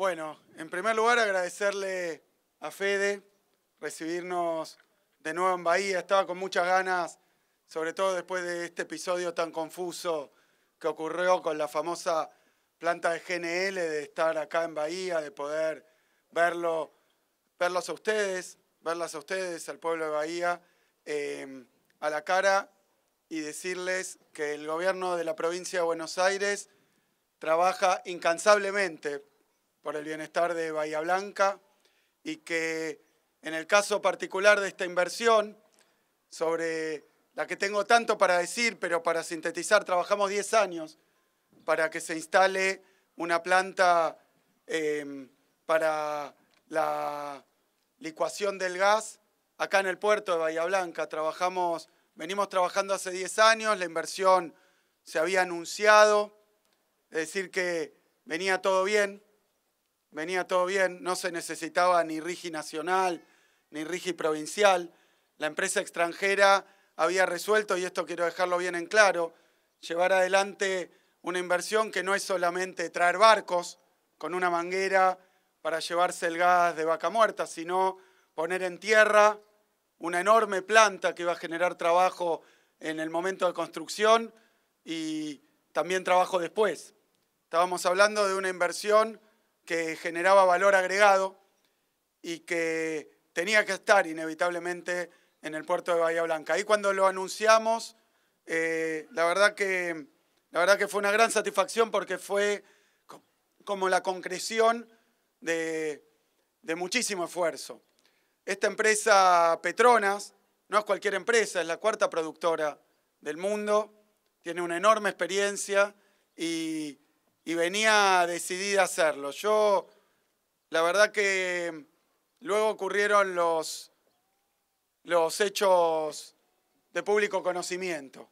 Bueno, en primer lugar agradecerle a Fede recibirnos de nuevo en Bahía. Estaba con muchas ganas, sobre todo después de este episodio tan confuso que ocurrió con la famosa planta de GNL, de estar acá en Bahía, de poder verlo, verlos a ustedes, verlas a ustedes, al pueblo de Bahía, em, a la cara y decirles que el gobierno de la provincia de Buenos Aires trabaja incansablemente por el bienestar de Bahía Blanca y que en el caso particular de esta inversión, sobre la que tengo tanto para decir, pero para sintetizar, trabajamos 10 años para que se instale una planta em, para la licuación del gas acá en el puerto de Bahía Blanca. Trabajamos, venimos trabajando hace 10 años, la inversión se había anunciado, es decir, que venía todo bien venía todo bien, no se necesitaba ni RIGI nacional, ni RIGI provincial. La empresa extranjera había resuelto, y esto quiero dejarlo bien en claro, llevar adelante una inversión que no es solamente traer barcos con una manguera para llevarse el gas de vaca muerta, sino poner en tierra una enorme planta que iba a generar trabajo en el momento de construcción y también trabajo después. Estábamos hablando de una inversión que generaba valor agregado y que tenía que estar inevitablemente en el puerto de Bahía Blanca. Ahí cuando lo anunciamos, eh, la, verdad que, la verdad que fue una gran satisfacción porque fue como la concreción de, de muchísimo esfuerzo. Esta empresa Petronas no es cualquier empresa, es la cuarta productora del mundo, tiene una enorme experiencia y y venía decidida a hacerlo. Yo, la verdad que luego ocurrieron los, los hechos de público conocimiento,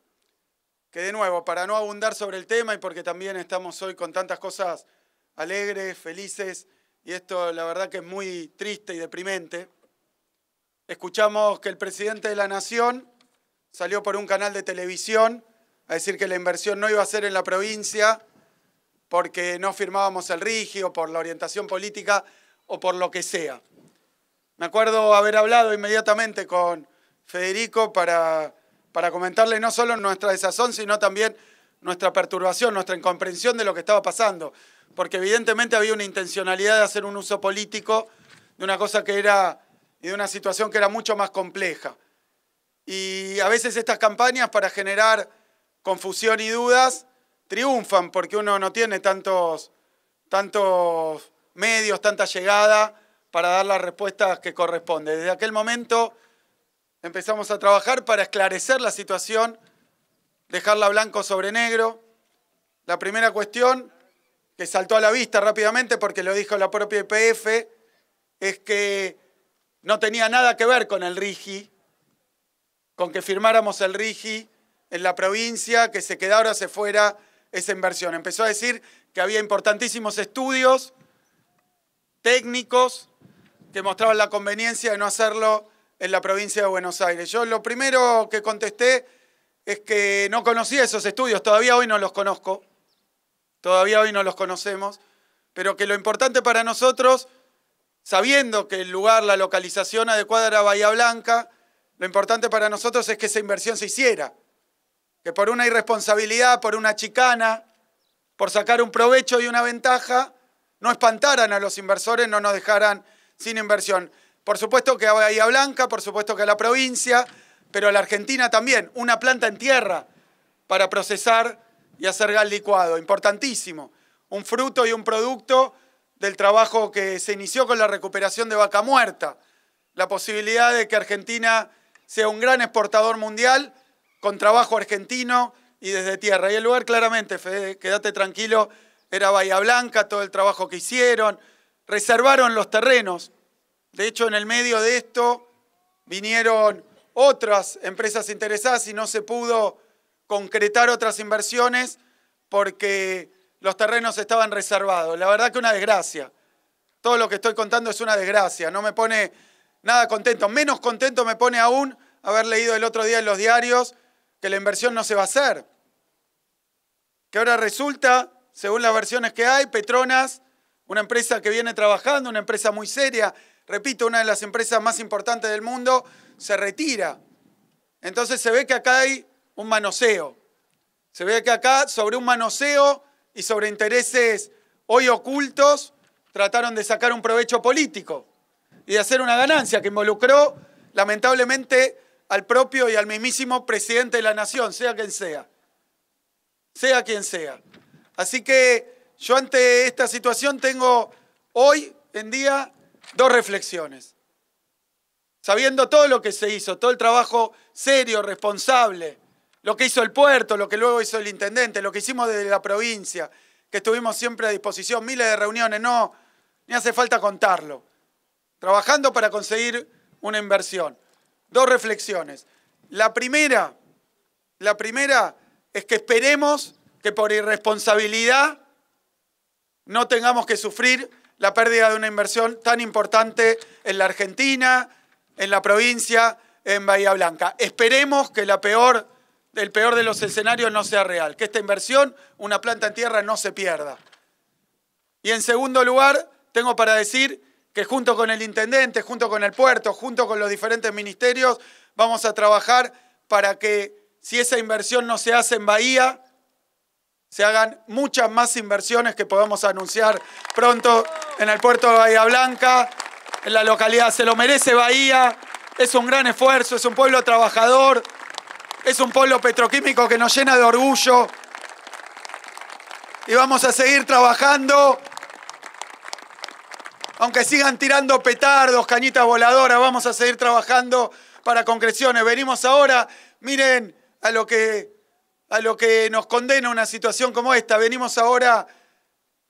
que de nuevo, para no abundar sobre el tema y porque también estamos hoy con tantas cosas alegres, felices, y esto la verdad que es muy triste y deprimente, escuchamos que el presidente de la Nación salió por un canal de televisión a decir que la inversión no iba a ser en la provincia, porque no firmábamos el RIGI o por la orientación política o por lo que sea. Me acuerdo haber hablado inmediatamente con Federico para, comentarle no solo nuestra desazón, sino también nuestra perturbación, nuestra incomprensión de lo que estaba pasando, porque evidentemente había una intencionalidad de hacer un uso político de una cosa que era de una situación que era mucho más compleja. Y a veces estas campañas para generar confusión y dudas triunfan porque uno no tiene tantos, medios, tanta llegada para dar las respuestas que corresponde. Desde aquel momento empezamos a trabajar para esclarecer la situación, dejarla blanco sobre negro. La primera cuestión que saltó a la vista rápidamente porque lo dijo la propia IPF e es que no tenía nada que ver con el RIGI, con que firmáramos el RIGI en la provincia, que se quedara se fuera esa inversión. Empezó a decir que había importantísimos estudios técnicos que mostraban la conveniencia de no hacerlo en la provincia de Buenos Aires. Yo lo primero que contesté es que no conocía esos estudios, todavía hoy no los conozco, todavía hoy no los conocemos, pero que lo importante para nosotros, sabiendo que el lugar, la localización adecuada era Bahía Blanca, lo importante para nosotros es que esa inversión se hiciera que por una irresponsabilidad, por una chicana, por sacar un provecho y una ventaja, no espantaran a los inversores, no nos dejaran sin inversión. Por supuesto que a Bahía Blanca, por supuesto que a la provincia, pero a la Argentina también, una planta en tierra para procesar y hacer gas licuado, importantísimo. Un fruto y un producto del trabajo que se inició con la recuperación de vaca muerta, la posibilidad de que Argentina sea un gran exportador mundial con trabajo argentino y desde tierra. Y el lugar claramente, Fede, quédate tranquilo, era Bahía Blanca, todo el trabajo que hicieron, reservaron los terrenos. De hecho, en el medio de esto vinieron otras empresas interesadas y no se pudo concretar otras inversiones porque los terrenos estaban reservados. La verdad que una desgracia. Todo lo que estoy contando es una desgracia. No me pone nada contento. Menos contento me pone aún haber leído el otro día en los diarios que la inversión no se va a hacer. Que ahora resulta, según las versiones que hay, Petronas, una empresa que viene trabajando, una empresa muy seria, repito, una de las empresas más importantes del mundo, se retira. Entonces se ve que acá hay un manoseo. Se ve que acá sobre un manoseo y sobre intereses hoy ocultos trataron de sacar un provecho político y de hacer una ganancia que involucró lamentablemente al propio y al mismísimo presidente de la nación, sea quien sea. Sea quien sea. Así que yo ante esta situación tengo hoy en día dos reflexiones. Sabiendo todo lo que se hizo, todo el trabajo serio, responsable, lo que hizo el puerto, lo que luego hizo el intendente, lo que hicimos desde la provincia, que estuvimos siempre a disposición, miles de reuniones, no, ni hace falta contarlo. Trabajando para conseguir una inversión dos reflexiones. La primera, la primera es que esperemos que por irresponsabilidad no tengamos que sufrir la pérdida de una inversión tan importante en la Argentina, en la provincia, en Bahía Blanca. Esperemos que peor, el peor de los escenarios no sea real, que esta inversión, una planta en tierra, no se pierda. Y en segundo lugar, tengo para decir que junto con el intendente, junto con el puerto, junto con los diferentes ministerios, vamos a trabajar para que si esa inversión no se hace en Bahía, se hagan muchas más inversiones que podamos anunciar pronto en el puerto de Bahía Blanca, en la localidad. Se lo merece Bahía, es un gran esfuerzo, es un pueblo trabajador, es un pueblo petroquímico que nos llena de orgullo. Y vamos a seguir trabajando aunque sigan tirando petardos, cañitas voladoras, vamos a seguir trabajando para concreciones. Venimos ahora, miren a lo que, a lo que nos condena una situación como esta. Venimos ahora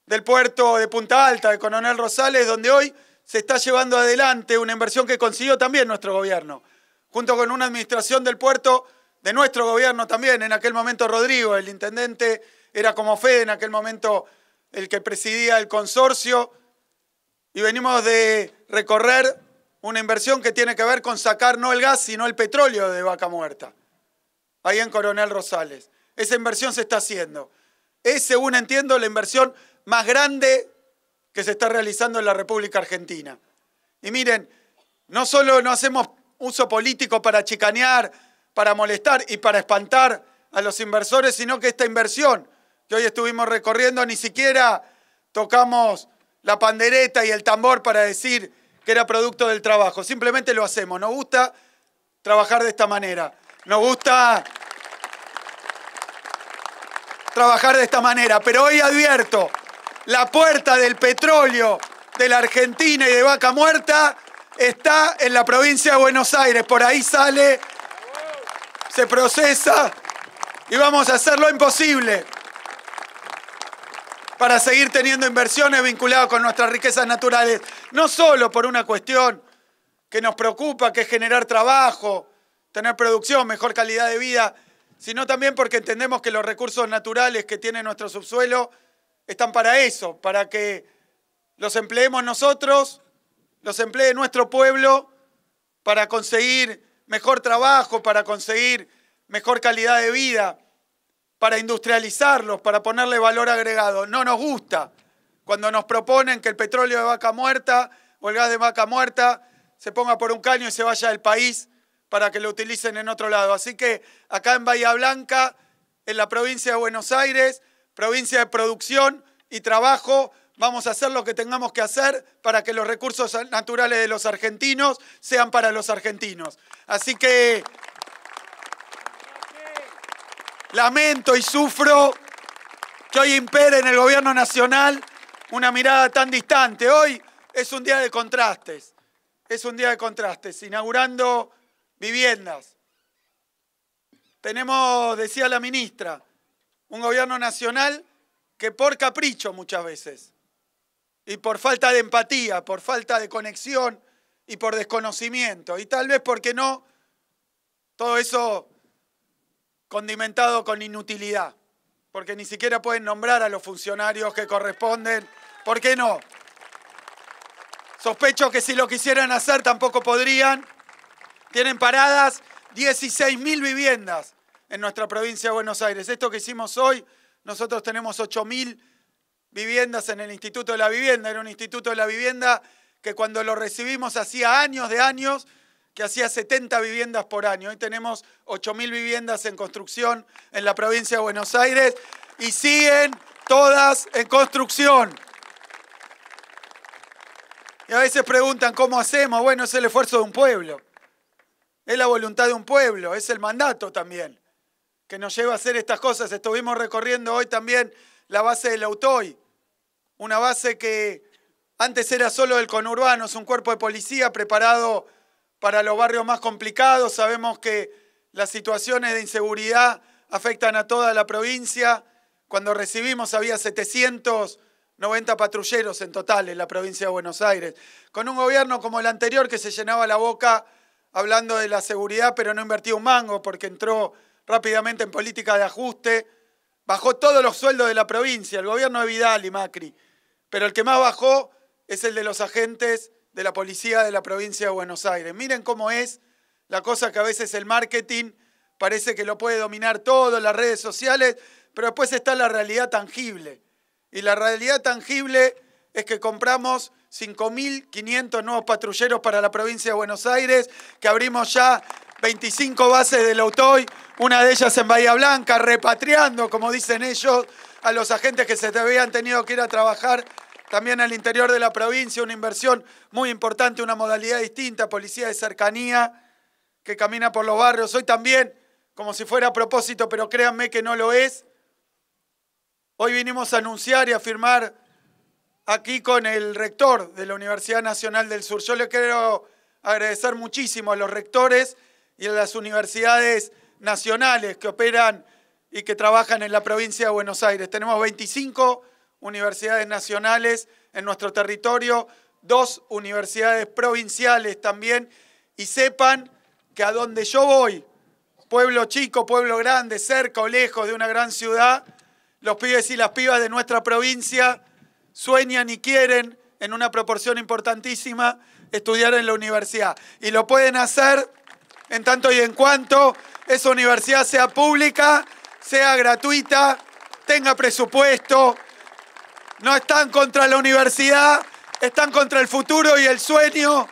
del puerto de Punta Alta, de Coronel Rosales, donde hoy se está llevando adelante una inversión que consiguió también nuestro gobierno, junto con una administración del puerto de nuestro gobierno también. En aquel momento Rodrigo, el intendente, era como Fede, en aquel momento el que presidía el consorcio y venimos de recorrer una inversión que tiene que ver con sacar no el gas, sino el petróleo de vaca muerta, ahí en Coronel Rosales. Esa inversión se está haciendo. Es, según entiendo, la inversión más grande que se está realizando en la República Argentina. Y miren, no solo no hacemos uso político para chicanear, para molestar y para espantar a los inversores, sino que esta inversión que hoy estuvimos recorriendo ni siquiera tocamos la pandereta y el tambor para decir que era producto del trabajo. Simplemente lo hacemos. Nos gusta trabajar de esta manera. Nos gusta trabajar de esta manera. Pero hoy advierto, la puerta del petróleo de la Argentina y de Vaca Muerta está en la provincia de Buenos Aires. Por ahí sale, se procesa y vamos a hacer lo imposible para seguir teniendo inversiones vinculadas con nuestras riquezas naturales, no solo por una cuestión que nos preocupa, que es generar trabajo, tener producción, mejor calidad de vida, sino también porque entendemos que los recursos naturales que tiene nuestro subsuelo están para eso, para que los empleemos nosotros, los emplee nuestro pueblo, para conseguir mejor trabajo, para conseguir mejor calidad de vida para industrializarlos, para ponerle valor agregado. No nos gusta cuando nos proponen que el petróleo de vaca muerta o el gas de vaca muerta se ponga por un caño y se vaya del país para que lo utilicen en otro lado. Así que acá en Bahía Blanca, en la provincia de Buenos Aires, provincia de producción y trabajo, vamos a hacer lo que tengamos que hacer para que los recursos naturales de los argentinos sean para los argentinos. Así que lamento y sufro que hoy impere en el gobierno nacional una mirada tan distante. Hoy es un día de contrastes, es un día de contrastes, inaugurando viviendas. Tenemos, decía la ministra, un gobierno nacional que por capricho muchas veces, y por falta de empatía, por falta de conexión y por desconocimiento, y tal vez porque no, todo eso condimentado con inutilidad, porque ni siquiera pueden nombrar a los funcionarios que corresponden. ¿Por qué no? Sospecho que si lo quisieran hacer tampoco podrían. Tienen paradas 16.000 viviendas en nuestra provincia de Buenos Aires. Esto que hicimos hoy, nosotros tenemos 8.000 viviendas en el Instituto de la Vivienda. Era un Instituto de la Vivienda que cuando lo recibimos hacía años de años que hacía 70 viviendas por año. Hoy tenemos 8.000 viviendas en construcción en la provincia de Buenos Aires y siguen todas en construcción. Y a veces preguntan, ¿cómo hacemos? Bueno, es el esfuerzo de un pueblo. Es la voluntad de un pueblo, es el mandato también que nos lleva a hacer estas cosas. Estuvimos recorriendo hoy también la base del Autoy, una base que antes era solo del conurbano, es un cuerpo de policía preparado para los barrios más complicados. Sabemos que las situaciones de inseguridad afectan a toda la provincia. Cuando recibimos había 790 patrulleros en total en la provincia de Buenos Aires, con un gobierno como el anterior que se llenaba la boca hablando de la seguridad, pero no invertía un mango porque entró rápidamente en política de ajuste, bajó todos los sueldos de la provincia, el gobierno de Vidal y Macri, pero el que más bajó es el de los agentes de la policía de la provincia de Buenos Aires. Miren cómo es la cosa que a veces el marketing parece que lo puede dominar todo, las redes sociales, pero después está la realidad tangible. Y la realidad tangible es que compramos 5.500 nuevos patrulleros para la provincia de Buenos Aires, que abrimos ya 25 bases del Autoy, una de ellas en Bahía Blanca, repatriando, como dicen ellos, a los agentes que se habían tenido que ir a trabajar también al interior de la provincia una inversión muy importante, una modalidad distinta, policía de cercanía que camina por los barrios. Hoy también, como si fuera a propósito, pero créanme que no lo es. Hoy vinimos a anunciar y a firmar aquí con el rector de la Universidad Nacional del Sur. Yo le quiero agradecer muchísimo a los rectores y a las universidades nacionales que operan y que trabajan en la provincia de Buenos Aires. Tenemos 25 universidades nacionales en nuestro territorio, dos universidades provinciales también, y sepan que a donde yo voy, pueblo chico, pueblo grande, cerca o lejos de una gran ciudad, los pibes y las pibas de nuestra provincia sueñan y quieren, en una proporción importantísima, estudiar en la universidad. Y lo pueden hacer en tanto y en cuanto esa universidad sea pública, sea gratuita, tenga presupuesto, no están contra la universidad, están contra el futuro y el sueño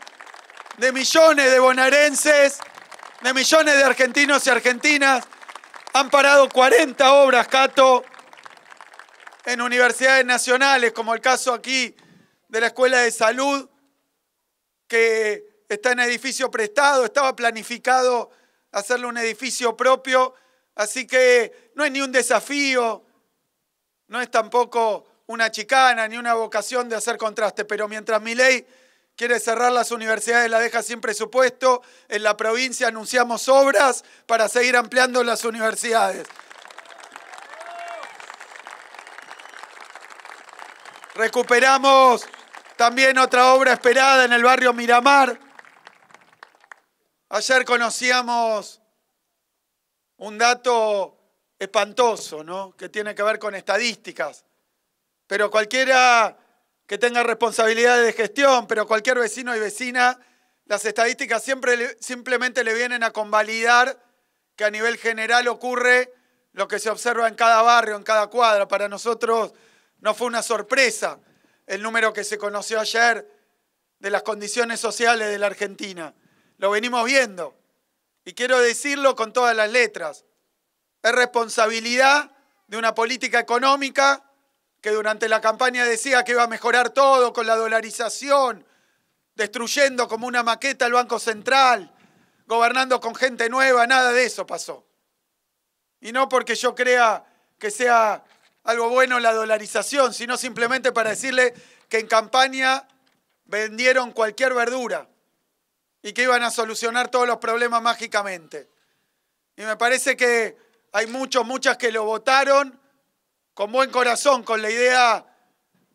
de millones de bonaerenses, de millones de argentinos y argentinas. Han parado 40 obras, Cato, en universidades nacionales, como el caso aquí de la Escuela de Salud, que está en edificio prestado, estaba planificado hacerle un edificio propio, así que no es ni un desafío, no es tampoco una chicana ni una vocación de hacer contraste, pero mientras mi ley quiere cerrar las universidades, la deja sin presupuesto, en la provincia anunciamos obras para seguir ampliando las universidades. Recuperamos también otra obra esperada en el barrio Miramar. Ayer conocíamos un dato espantoso, ¿no? Que tiene que ver con estadísticas pero cualquiera que tenga responsabilidades de gestión, pero cualquier vecino y vecina, las estadísticas siempre simplemente le vienen a convalidar que a nivel general ocurre lo que se observa en cada barrio, en cada cuadra. Para nosotros no fue una sorpresa el número que se conoció ayer de las condiciones sociales de la Argentina. Lo venimos viendo. Y quiero decirlo con todas las letras. Es responsabilidad de una política económica que durante la campaña decía que iba a mejorar todo con la dolarización, destruyendo como una maqueta el Banco Central, gobernando con gente nueva, nada de eso pasó. Y no porque yo crea que sea algo bueno la dolarización, sino simplemente para decirle que en campaña vendieron cualquier verdura y que iban a solucionar todos los problemas mágicamente. Y me parece que hay muchos, muchas que lo votaron con buen corazón, con la idea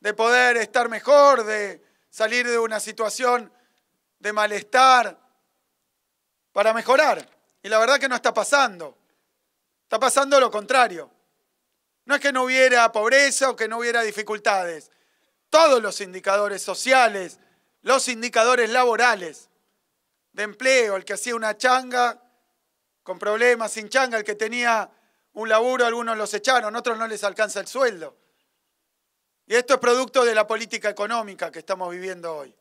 de poder estar mejor, de salir de una situación de malestar, para mejorar. Y la verdad que no está pasando. Está pasando lo contrario. No es que no hubiera pobreza o que no hubiera dificultades. Todos los indicadores sociales, los indicadores laborales, de empleo, el que hacía una changa con problemas, sin changa, el que tenía un laburo, algunos los echaron, otros no les alcanza el sueldo. Y esto es producto de la política económica que estamos viviendo hoy.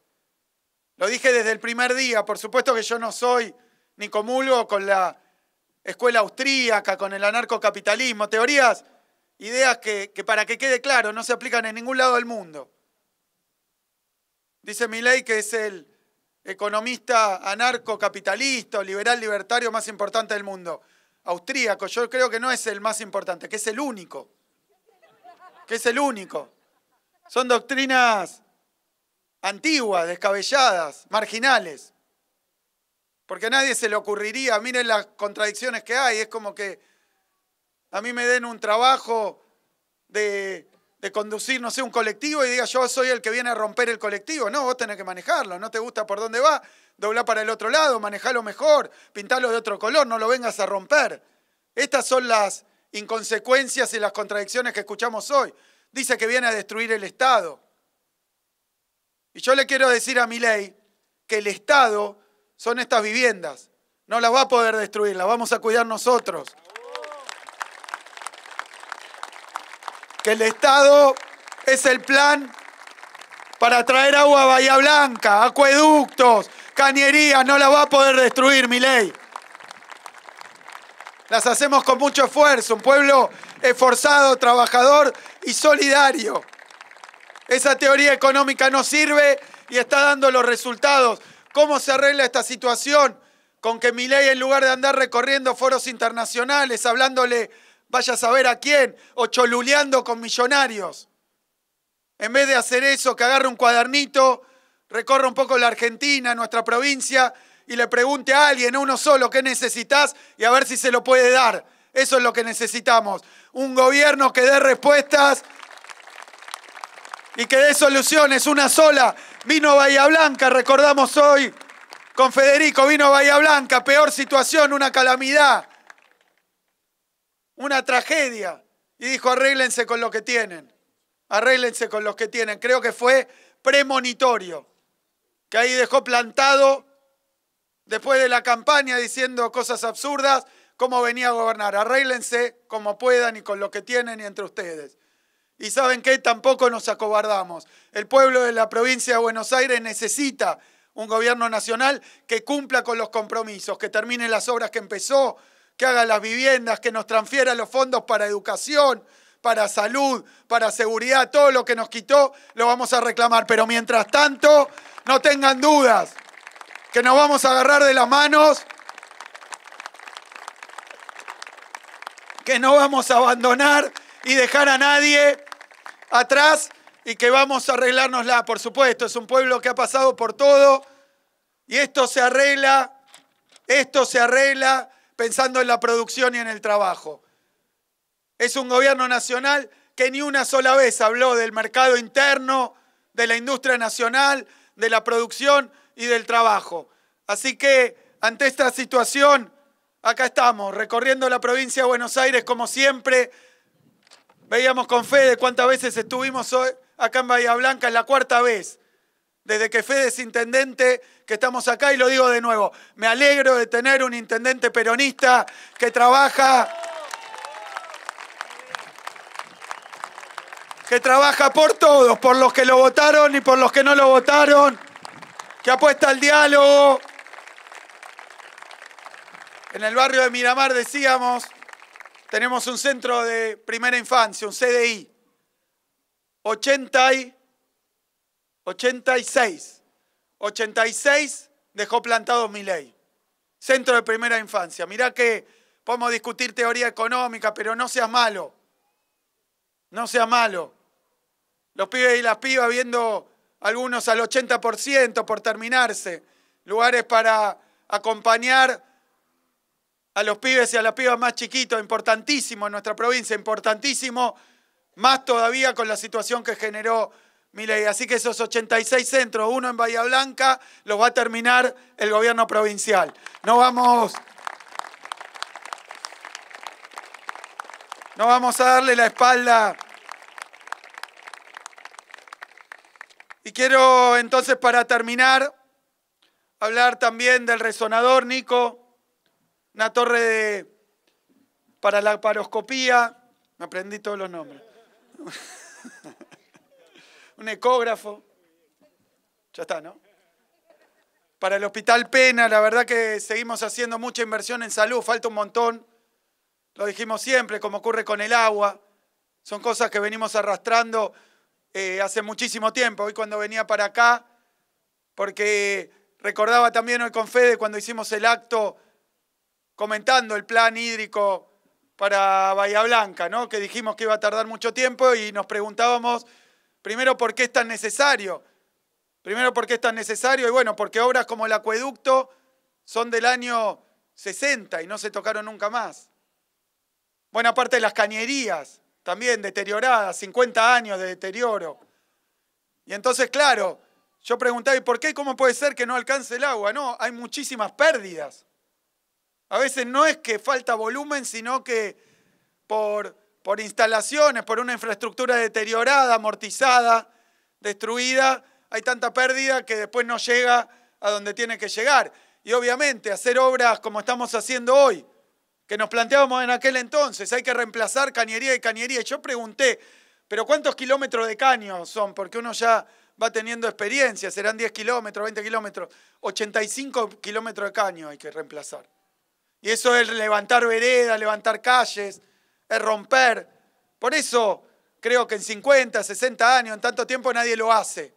Lo dije desde el primer día, por supuesto que yo no soy ni comulgo con la escuela austríaca, con el anarcocapitalismo, teorías, ideas que, para que quede claro no se aplican en ningún lado del mundo. Dice Milley que es el economista anarcocapitalista, liberal libertario más importante del mundo austríaco, yo creo que no es el más importante, que es el único. Que es el único. Son doctrinas antiguas, descabelladas, marginales. Porque a nadie se le ocurriría, miren las contradicciones que hay, es como que a mí me den un trabajo de de conducir, no sé, un colectivo y diga yo soy el que viene a romper el colectivo. No, vos tenés que manejarlo, no te gusta por dónde va, dobla para el otro lado, manejalo mejor, pintalo de otro color, no lo vengas a romper. Estas son las inconsecuencias y las contradicciones que escuchamos hoy. Dice que viene a destruir el Estado. Y yo le quiero decir a mi ley que el Estado son estas viviendas. No las va a poder destruir, las vamos a cuidar nosotros. que el Estado es el plan para traer agua a Bahía Blanca, acueductos, cañerías, no la va a poder destruir, mi ley. Las hacemos con mucho esfuerzo, un pueblo esforzado, trabajador y solidario. Esa teoría económica no sirve y está dando los resultados. ¿Cómo se arregla esta situación? Con que mi ley, en lugar de andar recorriendo foros internacionales, hablándole vaya a saber a quién, o choluleando con millonarios. En vez de hacer eso, que agarre un cuadernito, recorra un poco la Argentina, nuestra provincia, y le pregunte a alguien, uno solo, qué necesitas y a ver si se lo puede dar. Eso es lo que necesitamos. Un gobierno que dé respuestas y que dé soluciones, una sola. Vino Bahía Blanca, recordamos hoy con Federico, vino Bahía Blanca, peor situación, una calamidad una tragedia y dijo, arréglense con lo que tienen, arréglense con lo que tienen. Creo que fue premonitorio, que ahí dejó plantado después de la campaña diciendo cosas absurdas, cómo venía a gobernar. Arréglense como puedan y con lo que tienen y entre ustedes. Y saben que tampoco nos acobardamos. El pueblo de la provincia de Buenos Aires necesita un gobierno nacional que cumpla con los compromisos, que termine las obras que empezó, que haga las viviendas, que nos transfiera los fondos para educación, para salud, para seguridad, todo lo que nos quitó, lo vamos a reclamar. Pero mientras tanto, no tengan dudas que nos vamos a agarrar de las manos, que no vamos a abandonar y dejar a nadie atrás y que vamos a arreglárnosla. Por supuesto, es un pueblo que ha pasado por todo y esto se arregla, esto se arregla pensando en la producción y en el trabajo. Es un gobierno nacional que ni una sola vez habló del mercado interno, de la industria nacional, de la producción y del trabajo. Así que ante esta situación, acá estamos, recorriendo la provincia de Buenos Aires como siempre. Veíamos con fe de cuántas veces estuvimos hoy acá en Bahía Blanca, es la cuarta vez desde que Fede es intendente, que estamos acá y lo digo de nuevo, me alegro de tener un intendente peronista que trabaja, que trabaja por todos, por los que lo votaron y por los que no lo votaron, que apuesta al diálogo. En el barrio de Miramar decíamos, tenemos un centro de primera infancia, un CDI. 80 y 86. 86 dejó plantado mi ley. Centro de primera infancia. Mirá que podemos discutir teoría económica, pero no seas malo. No seas malo. Los pibes y las pibas viendo algunos al 80% por terminarse. Lugares para acompañar a los pibes y a las pibas más chiquitos, importantísimo en nuestra provincia, importantísimo, más todavía con la situación que generó Mire, Así que esos 86 centros, uno en Bahía Blanca, los va a terminar el gobierno provincial. No vamos, no vamos a darle la espalda. Y quiero entonces para terminar hablar también del resonador, Nico, una torre de, para la paroscopía. Me aprendí todos los nombres. un ecógrafo. Ya está, ¿no? Para el Hospital Pena, la verdad que seguimos haciendo mucha inversión en salud, falta un montón. Lo dijimos siempre, como ocurre con el agua. Son cosas que venimos arrastrando eh, hace muchísimo tiempo. Hoy cuando venía para acá, porque recordaba también hoy con Fede cuando hicimos el acto comentando el plan hídrico para Bahía Blanca, ¿no? que dijimos que iba a tardar mucho tiempo y nos preguntábamos Primero, ¿por qué es tan necesario? Primero, ¿por qué es tan necesario? Y bueno, porque obras como el acueducto son del año 60 y no se tocaron nunca más. Buena parte de las cañerías, también deterioradas, 50 años de deterioro. Y entonces, claro, yo preguntaba, ¿y por qué? ¿Cómo puede ser que no alcance el agua? No, hay muchísimas pérdidas. A veces no es que falta volumen, sino que por por instalaciones, por una infraestructura deteriorada, amortizada, destruida, hay tanta pérdida que después no llega a donde tiene que llegar. Y obviamente hacer obras como estamos haciendo hoy, que nos planteábamos en aquel entonces, hay que reemplazar cañería y cañería. yo pregunté, pero ¿cuántos kilómetros de caño son? Porque uno ya va teniendo experiencia, serán 10 kilómetros, 20 kilómetros, 85 kilómetros de caño hay que reemplazar. Y eso es levantar veredas, levantar calles, es romper. Por eso creo que en 50, 60 años, en tanto tiempo nadie lo hace.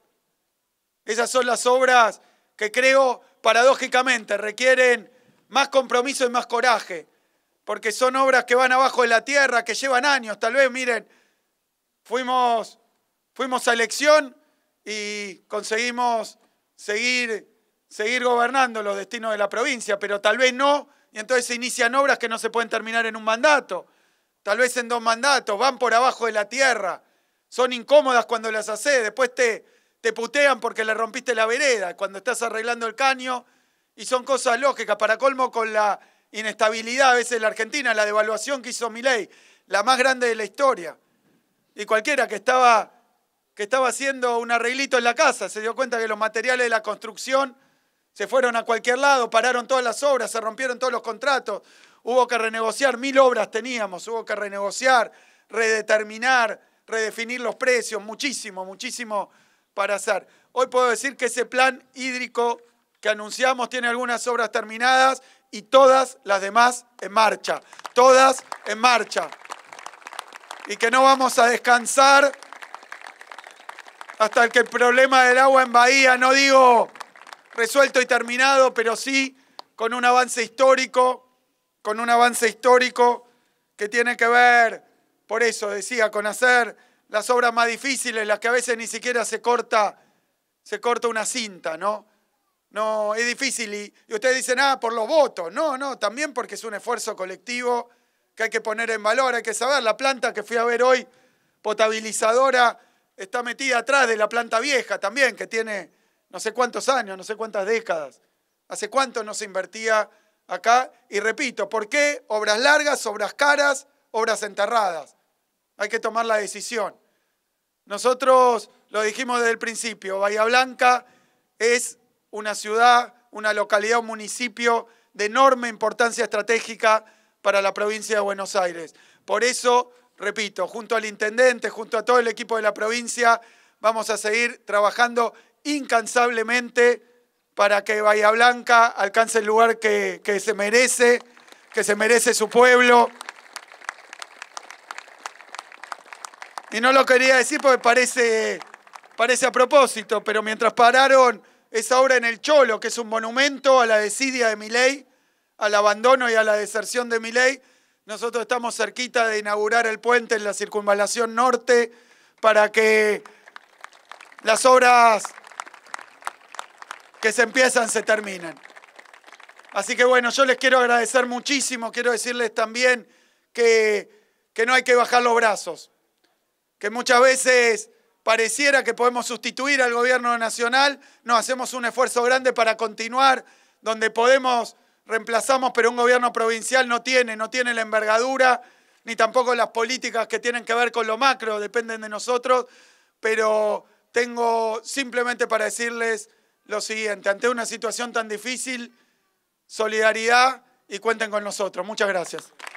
Esas son las obras que creo paradójicamente requieren más compromiso y más coraje, porque son obras que van abajo de la tierra, que llevan años. Tal vez, miren, fuimos, fuimos a elección y conseguimos seguir, seguir gobernando los destinos de la provincia, pero tal vez no, y entonces se inician obras que no se pueden terminar en un mandato tal vez en dos mandatos, van por abajo de la tierra, son incómodas cuando las haces, después te, te putean porque le rompiste la vereda, cuando estás arreglando el caño, y son cosas lógicas, para colmo con la inestabilidad a veces de la Argentina, la devaluación que hizo Milei, la más grande de la historia. Y cualquiera que estaba, que estaba haciendo un arreglito en la casa se dio cuenta que los materiales de la construcción se fueron a cualquier lado, pararon todas las obras, se rompieron todos los contratos hubo que renegociar, mil obras teníamos, hubo que renegociar, redeterminar, redefinir los precios, muchísimo, muchísimo para hacer. Hoy puedo decir que ese plan hídrico que anunciamos tiene algunas obras terminadas y todas las demás en marcha, todas en marcha. Y que no vamos a descansar hasta que el problema del agua en Bahía, no digo resuelto y terminado, pero sí con un avance histórico, con un avance histórico que tiene que ver, por eso decía, con hacer las obras más difíciles, las que a veces ni siquiera se corta, se corta una cinta, ¿no? No, es difícil. Y, y ustedes dicen, ah, por los votos. No, no, también porque es un esfuerzo colectivo que hay que poner en valor, hay que saber. La planta que fui a ver hoy, potabilizadora, está metida atrás de la planta vieja también, que tiene no sé cuántos años, no sé cuántas décadas. ¿Hace cuánto no se invertía? acá, y repito, ¿por qué obras largas, obras caras, obras enterradas? Hay que tomar la decisión. Nosotros lo dijimos desde el principio, Bahía Blanca es una ciudad, una localidad, un municipio de enorme importancia estratégica para la provincia de Buenos Aires. Por eso, repito, junto al intendente, junto a todo el equipo de la provincia, vamos a seguir trabajando incansablemente para que Bahía Blanca alcance el lugar que, que se merece, que se merece su pueblo. Y no lo quería decir porque parece, parece a propósito, pero mientras pararon esa obra en el Cholo, que es un monumento a la desidia de ley, al abandono y a la deserción de ley, nosotros estamos cerquita de inaugurar el puente en la circunvalación norte para que las obras que se empiezan, se terminan. Así que bueno, yo les quiero agradecer muchísimo, quiero decirles también que, que no hay que bajar los brazos, que muchas veces pareciera que podemos sustituir al gobierno nacional, no, hacemos un esfuerzo grande para continuar, donde podemos, reemplazamos, pero un gobierno provincial no tiene, no tiene la envergadura, ni tampoco las políticas que tienen que ver con lo macro, dependen de nosotros, pero tengo simplemente para decirles lo siguiente, ante una situación tan difícil, solidaridad y cuenten con nosotros. Muchas gracias.